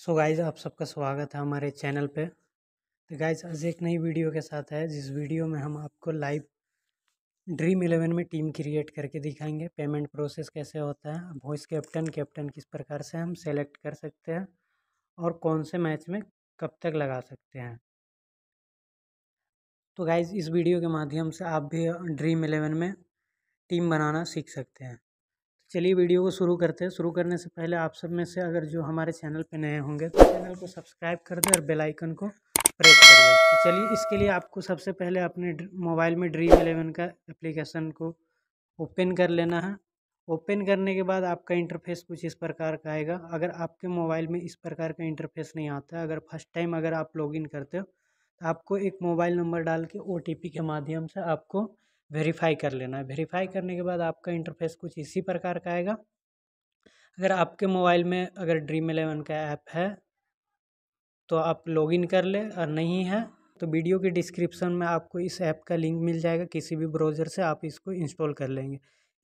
so guys आप सबका स्वागत है हमारे चैनल पे तो गाइज आज एक नई वीडियो के साथ है जिस वीडियो में हम आपको लाइव ड्रीम इलेवन में टीम क्रिएट करके दिखाएंगे पेमेंट प्रोसेस कैसे होता है वॉइस कैप्टन कैप्टन किस प्रकार से हम सेलेक्ट कर सकते हैं और कौन से मैच में कब तक लगा सकते हैं तो गाइज इस वीडियो के माध्यम से आप भी ड्रीम इलेवन में टीम बनाना सीख सकते हैं चलिए वीडियो को शुरू करते हैं शुरू करने से पहले आप सब में से अगर जो हमारे चैनल पे नए होंगे तो चैनल को सब्सक्राइब कर दें और बेल आइकन को प्रेस कर दें तो चलिए इसके लिए आपको सबसे पहले अपने मोबाइल में ड्रीम एलेवन का एप्लीकेशन को ओपन कर लेना है ओपन करने के बाद आपका इंटरफेस कुछ इस प्रकार का आएगा अगर आपके मोबाइल में इस प्रकार का इंटरफेस नहीं आता अगर फर्स्ट टाइम अगर आप इन करते हो तो आपको एक मोबाइल नंबर डाल के ओ के माध्यम से आपको वेरीफाई कर लेना है वेरीफाई करने के बाद आपका इंटरफेस कुछ इसी प्रकार का आएगा अगर आपके मोबाइल में अगर ड्रीम एलेवन का ऐप है तो आप लॉगिन कर ले और नहीं है तो वीडियो के डिस्क्रिप्शन में आपको इस ऐप का लिंक मिल जाएगा किसी भी ब्राउज़र से आप इसको इंस्टॉल कर लेंगे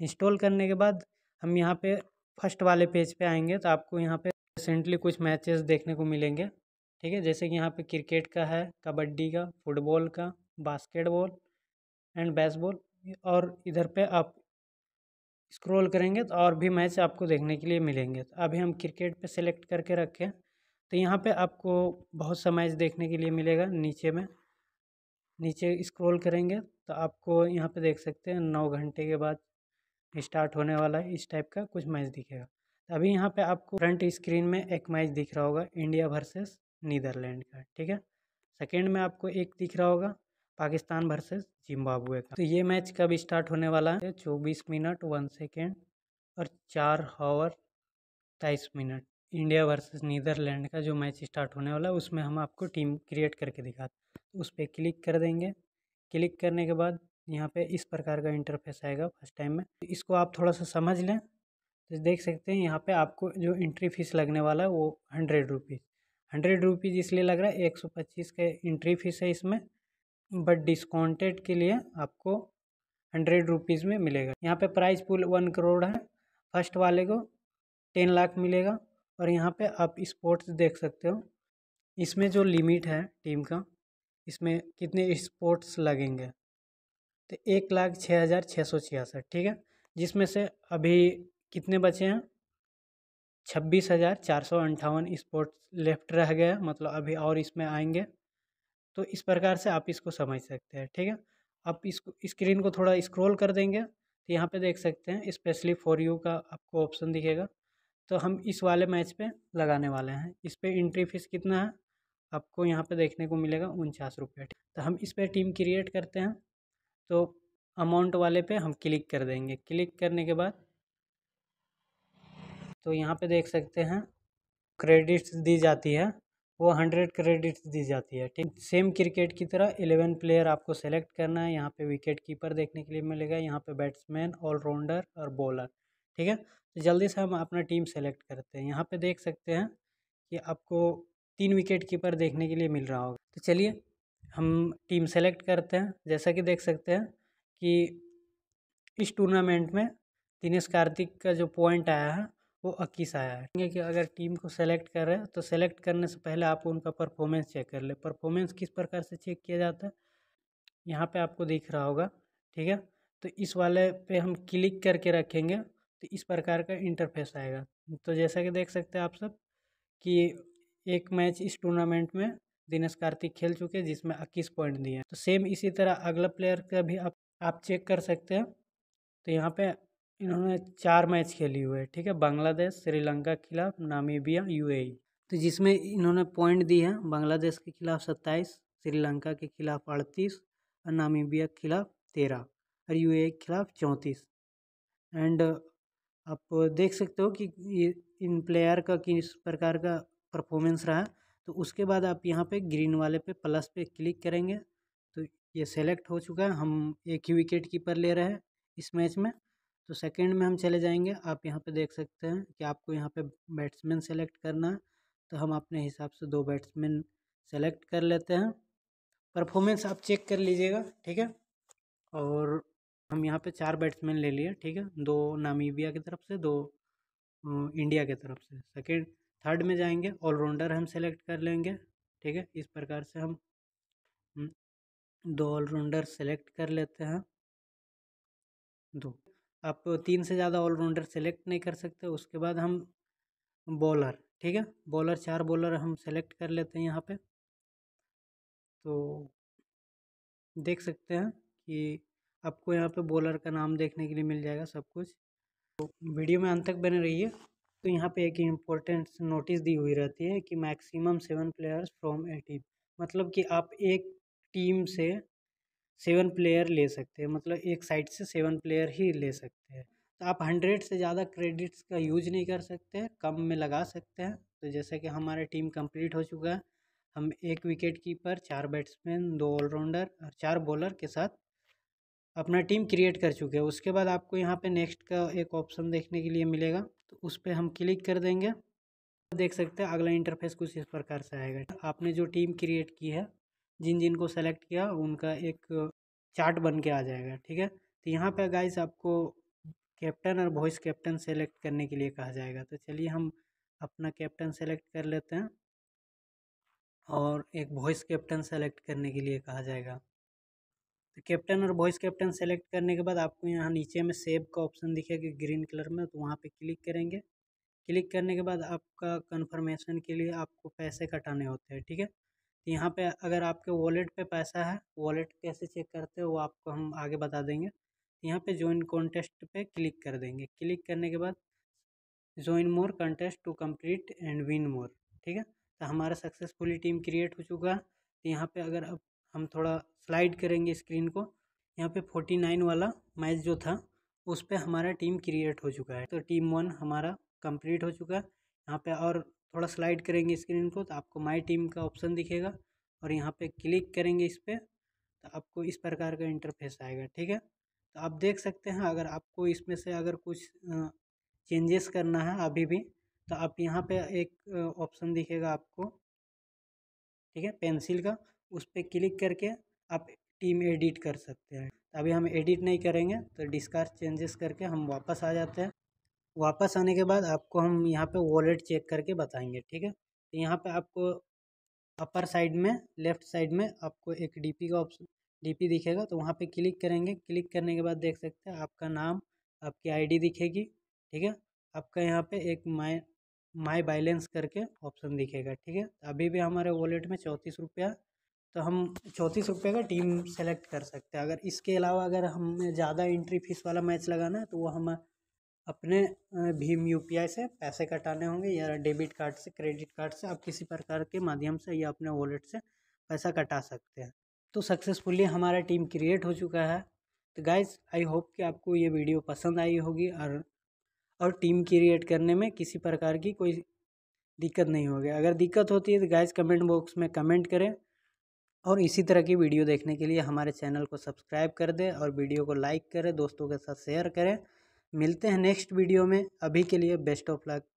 इंस्टॉल करने के बाद हम यहाँ पे फर्स्ट वाले पेज पे आएंगे तो आपको यहाँ पे रिसेंटली कुछ मैचेस देखने को मिलेंगे ठीक है जैसे कि यहाँ पे क्रिकेट का है कबड्डी का फुटबॉल का बास्केटबॉल एंड बेसबॉल और इधर पे आप स्क्रॉल करेंगे तो और भी मैच आपको देखने के लिए मिलेंगे तो अभी हम क्रिकेट पे सेलेक्ट करके रखें तो यहाँ पे आपको बहुत सा मैच देखने के लिए मिलेगा नीचे में नीचे स्क्रॉल करेंगे तो आपको यहाँ पे देख सकते हैं नौ घंटे के बाद स्टार्ट होने वाला है इस टाइप का कुछ मैच दिखेगा तो अभी यहाँ पर आपको फ्रंट स्क्रीन में एक मैच दिख रहा होगा इंडिया वर्सेस नीदरलैंड का ठीक है सेकेंड में आपको एक दिख रहा होगा पाकिस्तान वर्सेस जिम्बाब्वे का तो ये मैच कब स्टार्ट होने वाला है चौबीस मिनट वन सेकेंड और चार हावर तेईस मिनट इंडिया वर्सेस नीदरलैंड का जो मैच स्टार्ट होने वाला है उसमें हम आपको टीम क्रिएट करके दिखाते हैं उस पर क्लिक कर देंगे क्लिक करने के बाद यहाँ पे इस प्रकार का इंटरफेस आएगा फर्स्ट टाइम में इसको आप थोड़ा सा समझ लें तो देख सकते हैं यहाँ पे आपको जो एंट्री फीस लगने वाला है वो हंड्रेड रुपीज़ हंड्रेड रुपीज़ इसलिए लग रहा है एक सौ पच्चीस का एंट्री फीस है इसमें बट डिस्काउंटेड के लिए आपको हंड्रेड रुपीज़ में मिलेगा यहाँ पे प्राइस पुल वन करोड़ है फर्स्ट वाले को टेन लाख मिलेगा और यहाँ पे आप स्पोर्ट्स देख सकते हो इसमें जो लिमिट है टीम का इसमें कितने स्पोर्ट्स लगेंगे तो एक लाख छः हज़ार छः सौ छियासठ ठीक है जिसमें से अभी कितने बचे हैं छब्बीस हज़ार चार सौ अंठावन स्पोर्ट्स लेफ्ट रह गए मतलब अभी और इसमें आएंगे तो इस प्रकार से आप इसको समझ सकते हैं ठीक है आप इसको स्क्रीन को थोड़ा स्क्रॉल कर देंगे तो यहाँ पे देख सकते हैं स्पेशली फॉर यू का आपको ऑप्शन दिखेगा तो हम इस वाले मैच पे लगाने वाले हैं इस पर इंट्री फीस कितना है आपको यहाँ पे देखने को मिलेगा उनचास रुपये तो हम इस पर टीम क्रिएट करते हैं तो अमाउंट वाले पे हम क्लिक कर देंगे क्लिक करने के बाद तो यहाँ पे देख सकते हैं क्रेडिट्स दी जाती है वो हंड्रेड क्रेडिट्स दी जाती है ठीक सेम क्रिकेट की तरह एलेवन प्लेयर आपको सेलेक्ट करना है यहाँ पे विकेट कीपर देखने के लिए मिलेगा यहाँ पे बैट्समैन ऑलराउंडर और बॉलर ठीक है तो जल्दी से हम अपना टीम सेलेक्ट करते हैं यहाँ पे देख सकते हैं कि आपको तीन विकेट कीपर देखने के लिए मिल रहा होगा तो चलिए हम टीम सेलेक्ट करते हैं जैसा कि देख सकते हैं कि इस टूर्नामेंट में दिनेश कार्तिक का जो पॉइंट आया है वो अक्कीस आया है कि अगर टीम को सेलेक्ट कर रहे हैं तो सेलेक्ट करने से पहले आप उनका परफॉर्मेंस चेक कर ले परफॉर्मेंस किस प्रकार से चेक किया जाता है यहाँ पे आपको दिख रहा होगा ठीक है तो इस वाले पे हम क्लिक करके रखेंगे तो इस प्रकार का इंटरफेस आएगा तो जैसा कि देख सकते हैं आप सब कि एक मैच इस टूर्नामेंट में दिनेश कार्तिक खेल चुके हैं जिसमें इक्कीस पॉइंट दिए हैं तो सेम इसी तरह अगला प्लेयर का भी आप आप चेक कर सकते हैं तो यहाँ पे इन्होंने चार मैच खेली हुए हैं ठीक है बांग्लादेश श्रीलंका के खिलाफ नामीबिया यूएई तो जिसमें इन्होंने पॉइंट दी है बांग्लादेश के खिलाफ सत्ताईस श्रीलंका के खिलाफ अड़तीस और नामीबिया के खिलाफ तेरह और यू के खिलाफ चौंतीस एंड आप देख सकते हो कि इन प्लेयर का किस प्रकार का परफॉर्मेंस रहा तो उसके बाद आप यहाँ पे ग्रीन वाले पे प्लस पे क्लिक करेंगे तो ये सेलेक्ट हो चुका है हम एक ही विकेट कीपर ले रहे हैं इस मैच में तो सेकंड में हम चले जाएंगे आप यहाँ पे देख सकते हैं कि आपको यहाँ पे बैट्समैन सेलेक्ट करना है तो हम अपने हिसाब से दो बैट्समैन सेलेक्ट कर लेते हैं परफॉर्मेंस आप चेक कर लीजिएगा ठीक है और हम यहाँ पे चार बैट्समैन ले लिए ठीक है दो नामीबिया की तरफ से दो इंडिया की तरफ से सेकेंड थर्ड में जाएंगे ऑलराउंडर हम सेलेक्ट कर लेंगे ठीक है इस प्रकार से हम हम्म, दो ऑलराउंडर सेलेक्ट कर लेते हैं दो आप तीन से ज़्यादा ऑलराउंडर सेलेक्ट नहीं कर सकते उसके बाद हम बॉलर ठीक है बॉलर चार बॉलर हम सेलेक्ट कर लेते हैं यहाँ पे तो देख सकते हैं कि आपको यहाँ पे बॉलर का नाम देखने के लिए मिल जाएगा सब कुछ तो वीडियो में अंत तक बने रहिए तो यहाँ पे एक इम्पोर्टेंट नोटिस दी हुई रहती है कि maximum seven players from a team मतलब कि आप एक टीम से सेवन प्लेयर ले सकते हैं मतलब एक साइड से सेवन प्लेयर ही ले सकते हैं तो आप हंड्रेड से ज़्यादा क्रेडिट्स का यूज नहीं कर सकते कम में लगा सकते हैं तो जैसे कि हमारा टीम कंप्लीट हो चुका है हम एक विकेट कीपर चार बैट्समैन दो ऑलराउंडर और चार बॉलर के साथ अपना टीम क्रिएट कर चुके हैं उसके बाद आपको यहाँ पे नेक्स्ट का एक ऑप्शन देखने के लिए मिलेगा तो उस पर हम क्लिक कर देंगे देख सकते हैं अगला इंटरफेस कुछ इस प्रकार से आएगा आपने जो टीम क्रिएट की है जिन जिन को सेलेक्ट किया उनका एक चार्ट बन के आ जाएगा ठीक है तो यहाँ पे गाइस आपको कैप्टन और वॉइस कैप्टन सेलेक्ट करने के लिए कहा जाएगा तो चलिए हम अपना कैप्टन सेलेक्ट कर लेते हैं और एक वॉइस कैप्टन सेलेक्ट करने के लिए कहा जाएगा तो कैप्टन और वॉइस कैप्टन सेलेक्ट करने के बाद आपको यहाँ नीचे में सेव का ऑप्शन दिखेगा ग्रीन कलर में तो वहाँ पे क्लिक करेंगे क्लिक करने के बाद आपका कन्फर्मेशन के लिए आपको पैसे कटाने होते हैं ठीक है तो यहाँ पे अगर आपके वॉलेट पे पैसा है वॉलेट कैसे चेक करते हो वो आपको हम आगे बता देंगे यहाँ पे ज्वाइन कॉन्टेस्ट पे क्लिक कर देंगे क्लिक करने के बाद join more contest to complete and win more ठीक है तो हमारा सक्सेसफुली टीम क्रिएट हो चुका है तो यहाँ पर अगर अब हम थोड़ा स्लाइड करेंगे स्क्रीन को यहाँ पर फोर्टी नाइन वाला मैच जो था उस पर हमारा टीम क्रिएट हो चुका है तो टीम वन हमारा कंप्लीट हो चुका है यहाँ पे और थोड़ा स्लाइड करेंगे स्क्रीन को तो आपको माई टीम का ऑप्शन दिखेगा और यहाँ पर क्लिक करेंगे इस पर तो आपको इस प्रकार का इंटरफेस आएगा ठीक है तो आप देख सकते हैं अगर आपको इसमें से अगर कुछ चेंजेस करना है अभी भी तो आप यहाँ पे एक ऑप्शन दिखेगा आपको ठीक है पेंसिल का उस पर क्लिक करके आप टीम एडिट कर सकते हैं अभी हम एडिट नहीं करेंगे तो डिस्कार्ड चेंजेस करके हम वापस आ जाते हैं वापस आने के बाद आपको हम यहाँ पे वॉलेट चेक करके बताएंगे ठीक है तो यहाँ पे आपको अपर साइड में लेफ़्ट साइड में आपको एक डीपी का ऑप्शन डीपी दिखेगा तो वहाँ पे क्लिक करेंगे क्लिक करने के बाद देख सकते हैं आपका नाम आपकी आईडी दिखेगी ठीक है आपका यहाँ पे एक माई माई बैलेंस करके ऑप्शन दिखेगा ठीक है अभी भी हमारे वॉलेट में चौंतीस रुपया तो हम चौंतीस रुपये का टीम सेलेक्ट कर सकते हैं अगर इसके अलावा अगर हमें ज़्यादा एंट्री फीस वाला मैच लगाना है तो वो हम अपने भीम यू पी आई से पैसे कटाने होंगे या डेबिट कार्ड से क्रेडिट कार्ड से आप किसी प्रकार के माध्यम से या अपने वॉलेट से पैसा कटा सकते हैं तो सक्सेसफुली हमारा टीम क्रिएट हो चुका है तो गाइज आई होप कि आपको ये वीडियो पसंद आई होगी और और टीम क्रिएट करने में किसी प्रकार की कोई दिक्कत नहीं होगी अगर दिक्कत होती है तो गाइज कमेंट बॉक्स में कमेंट करें और इसी तरह की वीडियो देखने के लिए हमारे चैनल को सब्सक्राइब कर दें और वीडियो को लाइक करें दोस्तों के साथ शेयर करें मिलते हैं नेक्स्ट वीडियो में अभी के लिए बेस्ट ऑफ लक